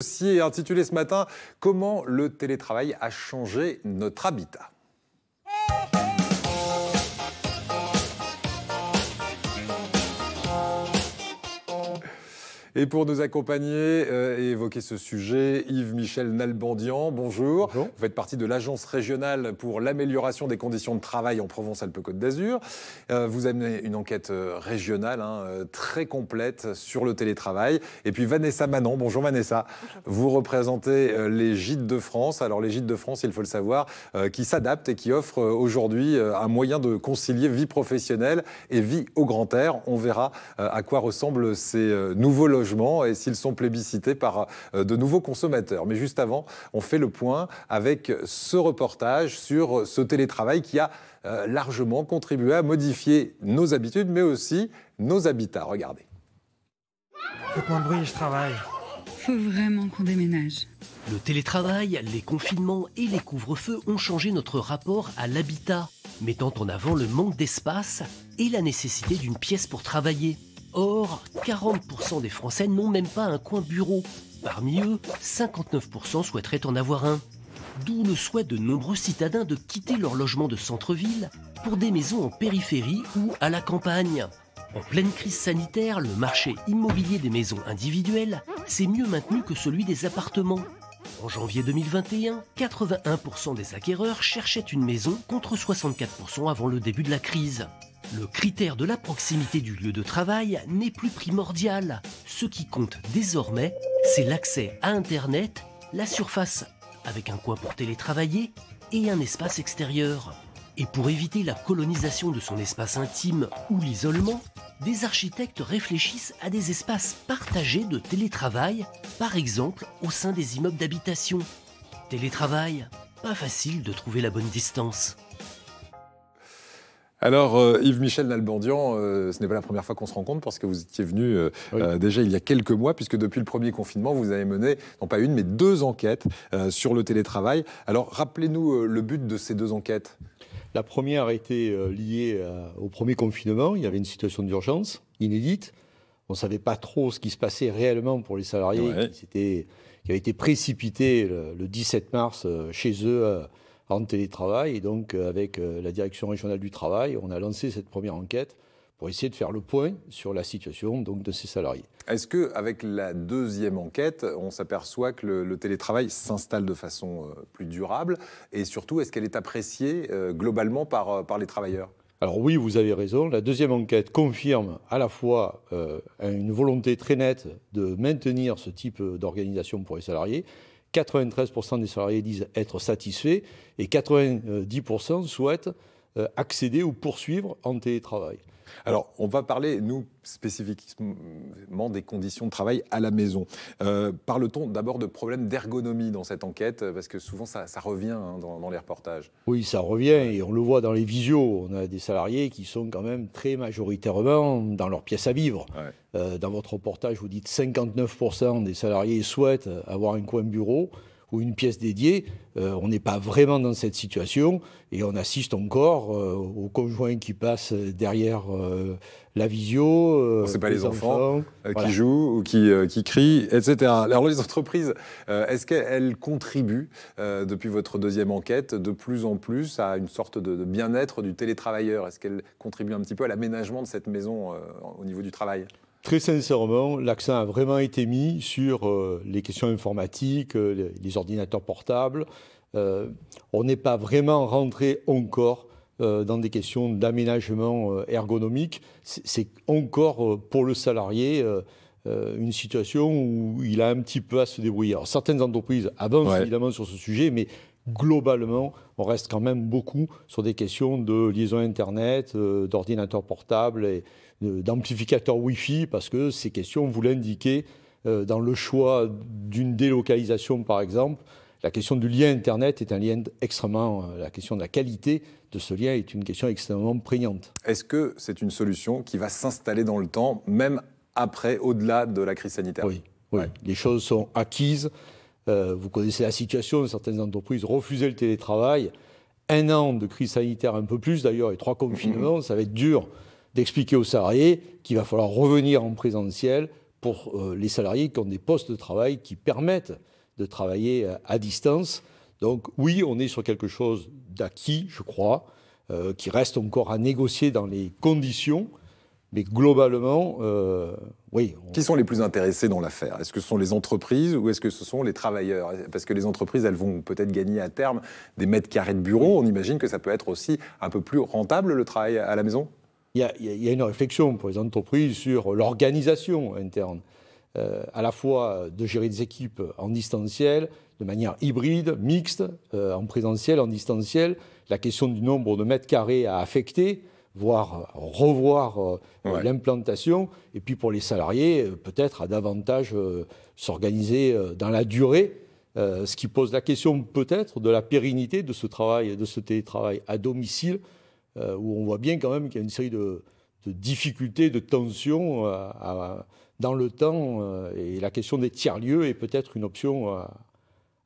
Dossier intitulé ce matin Comment le télétravail a changé notre habitat. Et pour nous accompagner euh, et évoquer ce sujet, Yves-Michel Nalbandian, bonjour. Vous faites partie de l'Agence régionale pour l'amélioration des conditions de travail en Provence-Alpes-Côte d'Azur. Euh, vous amenez une enquête euh, régionale hein, très complète sur le télétravail. Et puis Vanessa Manon, bonjour Vanessa. Vous représentez les Gîtes de France. Alors les Gîtes de France, il faut le savoir, qui s'adaptent et qui offrent aujourd'hui un moyen de concilier vie professionnelle et vie au grand air. On verra à quoi ressemblent ces nouveaux logements et s'ils sont plébiscités par euh, de nouveaux consommateurs. Mais juste avant, on fait le point avec ce reportage sur ce télétravail qui a euh, largement contribué à modifier nos habitudes, mais aussi nos habitats. Regardez. faut moins de bruit, je travaille. Faut vraiment qu'on déménage. Le télétravail, les confinements et les couvre-feux ont changé notre rapport à l'habitat, mettant en avant le manque d'espace et la nécessité d'une pièce pour travailler. Or, 40% des Français n'ont même pas un coin bureau. Parmi eux, 59% souhaiteraient en avoir un. D'où le souhait de nombreux citadins de quitter leur logement de centre-ville pour des maisons en périphérie ou à la campagne. En pleine crise sanitaire, le marché immobilier des maisons individuelles s'est mieux maintenu que celui des appartements. En janvier 2021, 81% des acquéreurs cherchaient une maison contre 64% avant le début de la crise. Le critère de la proximité du lieu de travail n'est plus primordial. Ce qui compte désormais, c'est l'accès à Internet, la surface, avec un coin pour télétravailler et un espace extérieur. Et pour éviter la colonisation de son espace intime ou l'isolement, des architectes réfléchissent à des espaces partagés de télétravail, par exemple au sein des immeubles d'habitation. Télétravail, pas facile de trouver la bonne distance. Alors, euh, Yves-Michel Nalbandian, euh, ce n'est pas la première fois qu'on se rencontre parce que vous étiez venu euh, déjà il y a quelques mois, puisque depuis le premier confinement, vous avez mené, non pas une, mais deux enquêtes sur le télétravail. Alors, rappelez-nous le but de ces deux enquêtes. La première a été liée au premier confinement. Il y avait une situation d'urgence inédite. On ne savait pas trop ce qui se passait réellement pour les salariés ouais. qui, avaient été précipités le 17 mars chez eux en télétravail. Et donc, euh, avec euh, la direction régionale du travail, on a lancé cette première enquête pour essayer de faire le point sur la situation donc, de ces salariés. Est-ce qu'avec la deuxième enquête, on s'aperçoit que le, télétravail s'installe de façon euh, plus durable Et surtout, est-ce qu'elle est appréciée globalement par, par les travailleurs alors oui, vous avez raison, la deuxième enquête confirme à la fois une volonté très nette de maintenir ce type d'organisation pour les salariés, 93% des salariés disent être satisfaits et 90% souhaitent euh, accéder ou poursuivre en télétravail. Alors, on va parler, nous, spécifiquement des conditions de travail à la maison. Euh, parle-t-on d'abord de problèmes d'ergonomie dans cette enquête Parce que souvent, ça, revient hein, dans, les reportages. Oui, ça revient et on le voit dans les visios. On a des salariés qui sont quand même très majoritairement dans leur pièce à vivre. Euh, dans votre reportage, vous dites 59% des salariés souhaitent avoir un coin bureau ou une pièce dédiée, euh, on n'est pas vraiment dans cette situation et on assiste encore euh, aux conjoints qui passent derrière euh, la visio. c'est pas les, enfants, qui jouent ou qui, crient, etc. Alors les entreprises, est-ce qu'elles contribuent depuis votre deuxième enquête de plus en plus à une sorte de, de bien-être du télétravailleur Est-ce qu'elles contribuent un petit peu à l'aménagement de cette maison au niveau du travail Très sincèrement, l'accent a vraiment été mis sur euh, les questions informatiques, euh, les ordinateurs portables. Euh, on n'est pas vraiment rentré encore dans des questions d'aménagement ergonomique. C'est encore pour le salarié une situation où il a un petit peu à se débrouiller. certaines entreprises avancent évidemment sur ce sujet, mais globalement, on reste quand même beaucoup sur des questions de liaison Internet, euh, d'ordinateur portable et d'amplificateurs d'amplificateur Wi-Fi, parce que ces questions, vous l'indiquez, euh, dans le choix d'une délocalisation, par exemple, la question du lien Internet est un lien extrêmement. Euh, la question de la qualité de ce lien est une question extrêmement prégnante. Est-ce que c'est une solution qui va s'installer dans le temps, même après, au-delà de la crise sanitaire Oui, les choses sont acquises. Euh, vous connaissez la situation, certaines entreprises refusaient le télétravail. Un an de crise sanitaire, un peu plus d'ailleurs, et trois confinements, mm-hmm. ça va être dur d'expliquer aux salariés qu'il va falloir revenir en présentiel pour euh, les salariés qui ont des postes de travail qui permettent de travailler euh, à distance. Donc oui, on est sur quelque chose d'acquis, je crois, qui reste encore à négocier dans les conditions. Mais globalement, euh, oui. Qui sont les plus intéressés dans l'affaire Est-ce que ce sont les entreprises ou est-ce que ce sont les travailleurs Parce que les entreprises, elles vont peut-être gagner à terme des mètres carrés de bureau, On imagine que ça peut être aussi un peu plus rentable le travail à la maison il y, a, une réflexion pour les entreprises sur l'organisation interne, euh, à la fois de gérer des équipes en distanciel, de manière hybride, mixte, euh, en présentiel, en distanciel. La question du nombre de mètres carrés à affecter voire revoir euh, l'implantation, et puis pour les salariés, euh, peut-être à davantage euh, s'organiser dans la durée, ce qui pose la question peut-être de la pérennité de ce travail, de ce télétravail à domicile, où on voit bien quand même qu'il y a une série de, difficultés, de tensions dans le temps, et la question des tiers-lieux est peut-être une option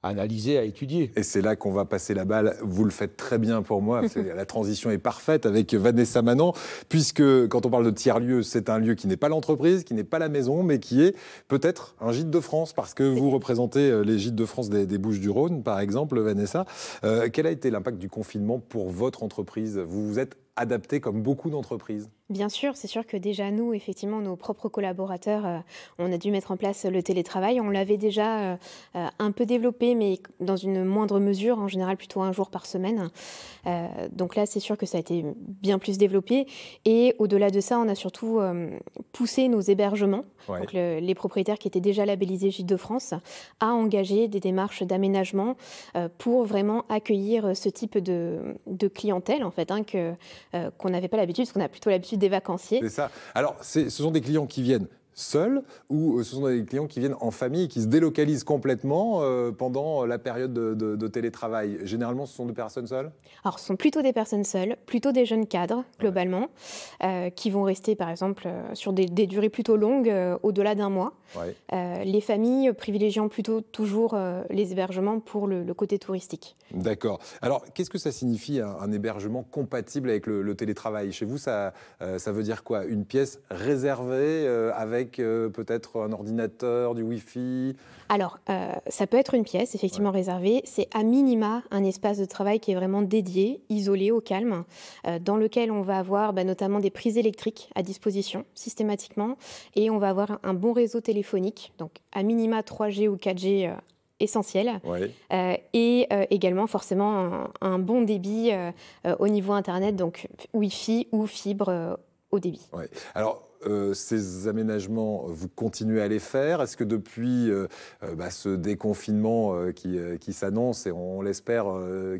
analyser, à étudier. Et c'est là qu'on va passer la balle. Vous le faites très bien pour moi. la transition est parfaite avec Vanessa Manon, puisque quand on parle de tiers-lieu, c'est un lieu qui n'est pas l'entreprise, qui n'est pas la maison, mais qui est peut-être un gîte de France, parce que vous représentez euh, les gîtes de France des, Bouches-du-Rhône, par exemple, Vanessa. Euh, quel a été l'impact du confinement pour votre entreprise Vous vous êtes adapté comme beaucoup d'entreprises Bien sûr, c'est sûr que déjà nous, effectivement, nos propres collaborateurs, euh, on a dû mettre en place le télétravail. On l'avait déjà euh, euh, un peu développé, mais dans une moindre mesure, en général plutôt un jour par semaine. donc là, c'est sûr que ça a été bien plus développé. Et au-delà de ça, on a surtout poussé nos hébergements, donc les propriétaires qui étaient déjà labellisés Gîtes de France, à engager des démarches d'aménagement pour vraiment accueillir ce type de, clientèle, en fait, hein, qu'on n'avait pas l'habitude, parce qu'on a plutôt l'habitude des vacanciers. C'est ça. Alors, ce sont des clients qui viennent seuls ou euh, ce sont des clients qui viennent en famille, et qui se délocalisent complètement euh, pendant la période de, télétravail Généralement, ce sont des personnes seules Alors, ce sont plutôt des personnes seules, plutôt des jeunes cadres, globalement, euh, qui vont rester, par exemple, sur des, durées plutôt longues, au-delà d'un mois. les familles privilégiant plutôt toujours les hébergements pour le, côté touristique. D'accord. Alors, qu'est-ce que ça signifie, un, hébergement compatible avec le, le télétravail Chez vous, ça, ça veut dire quoi Une pièce réservée avec euh, peut-être un ordinateur, du Wi-Fi Alors, euh, ça peut être une pièce effectivement réservée. C'est à minima un espace de travail qui est vraiment dédié, isolé, au calme, euh, dans lequel on va avoir bah, notamment des prises électriques à disposition systématiquement et on va avoir un bon réseau téléphonique, donc à minima 3G ou 4G essentiel. et également forcément un, bon débit au niveau Internet, donc Wi-Fi ou fibre au débit. Alors, euh, ces aménagements, euh, vous continuez à les faire Est-ce que depuis euh, bah, ce déconfinement qui, s'annonce, et on l'espère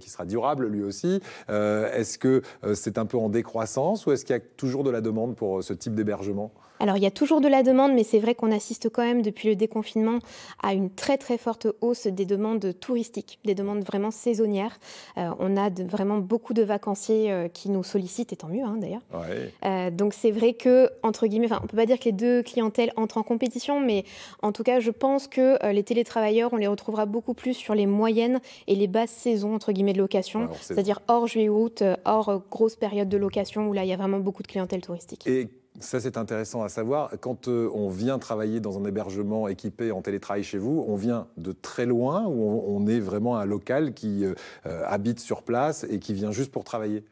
qui sera durable lui aussi, est-ce que c'est un peu en décroissance ou est-ce qu'il y a toujours de la demande pour ce type d'hébergement alors il y a toujours de la demande, mais c'est vrai qu'on assiste quand même depuis le déconfinement à une très très forte hausse des demandes touristiques, des demandes vraiment saisonnières. on a vraiment beaucoup de vacanciers qui nous sollicitent, et tant mieux hein, d'ailleurs. donc c'est vrai que entre on enfin, on peut pas dire que les deux clientèles entrent en compétition, mais en tout cas, je pense que euh, les télétravailleurs, on les retrouvera beaucoup plus sur les moyennes et les basses saisons, entre guillemets, de location, ah, c'est-à-dire hors juillet-août, euh, hors euh, grosse période de location où là, il y a vraiment beaucoup de clientèle touristique. Et... Ça, c'est intéressant à savoir. Quand on vient travailler dans un hébergement équipé en télétravail chez vous, on vient de très loin ou on, est vraiment un local qui habite sur place et qui vient juste pour travailler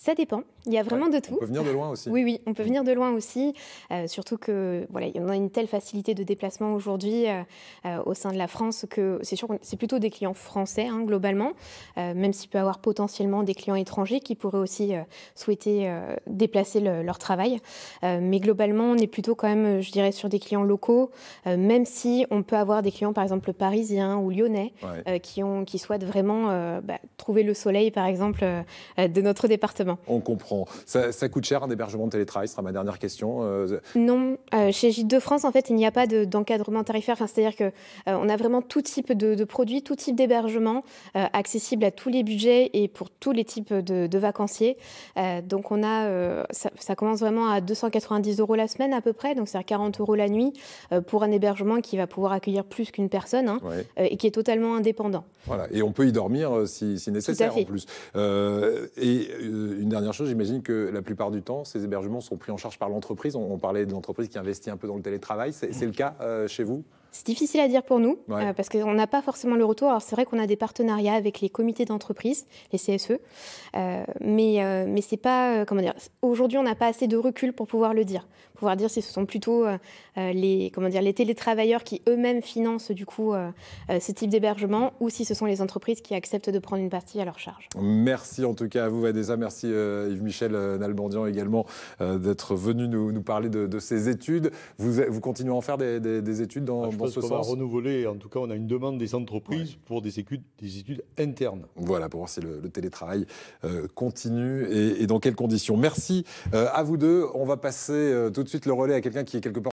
ça dépend. Il y a vraiment de tout. On peut venir de loin aussi. Oui, oui, on peut mm. venir de loin aussi. Euh, surtout que voilà, en a une telle facilité de déplacement aujourd'hui euh, euh, au sein de la France que c'est sûr, c'est plutôt des clients français hein, globalement, même s'il peut y avoir potentiellement des clients étrangers qui pourraient aussi souhaiter déplacer leur travail. mais globalement, on est plutôt quand même, je dirais, sur des clients locaux, même si on peut avoir des clients, par exemple parisiens ou lyonnais, qui ont, qui souhaitent vraiment bah, trouver le soleil, par exemple, de notre département on comprend. Ça, coûte cher un hébergement de télétravail, ce sera ma dernière question. Euh, non, euh, chez j de France, en fait, il n'y a pas d'encadrement tarifaire. C'est-à-dire qu'on euh, on a vraiment tout type de, produits, tout type d'hébergement, accessible à tous les budgets et pour tous les types de, vacanciers. donc on a, ça, commence vraiment à 290 euros la semaine à peu près, donc c'est à 40 euros la nuit pour un hébergement qui va pouvoir accueillir plus qu'une personne hein, et qui est totalement indépendant. Voilà, et on peut y dormir si, nécessaire en plus. et une dernière chose, j'imagine que la plupart du temps, ces hébergements sont pris en charge par l'entreprise. On, parlait de qui investit un peu dans le télétravail. C'est le cas euh, chez vous c'est difficile à dire pour nous, euh, parce qu'on n'a pas forcément le retour. Alors c'est vrai qu'on a des partenariats avec les comités d'entreprise, les CSE, euh, mais, euh, mais c'est pas, comment dire, aujourd'hui on n'a pas assez de recul pour pouvoir le dire. pouvoir dire si ce sont plutôt les, comment dire, les télétravailleurs qui eux-mêmes financent du coup ce type d'hébergement, ou si ce sont les entreprises qui acceptent de prendre une partie à leur charge. Merci en tout cas à vous Vanessa, merci Yves-Michel Nalbandian également d'être venu nous, parler de, ces études. Vous, vous continuez à en faire des, études dans... Ah, pense qu'on va renouveler, en tout cas, on a une demande des entreprises pour des études, études internes. Voilà, pour voir si le, télétravail euh, continue et, dans quelles conditions. Merci euh, à vous deux. On va passer euh, tout de suite le relais à quelqu'un qui est quelque part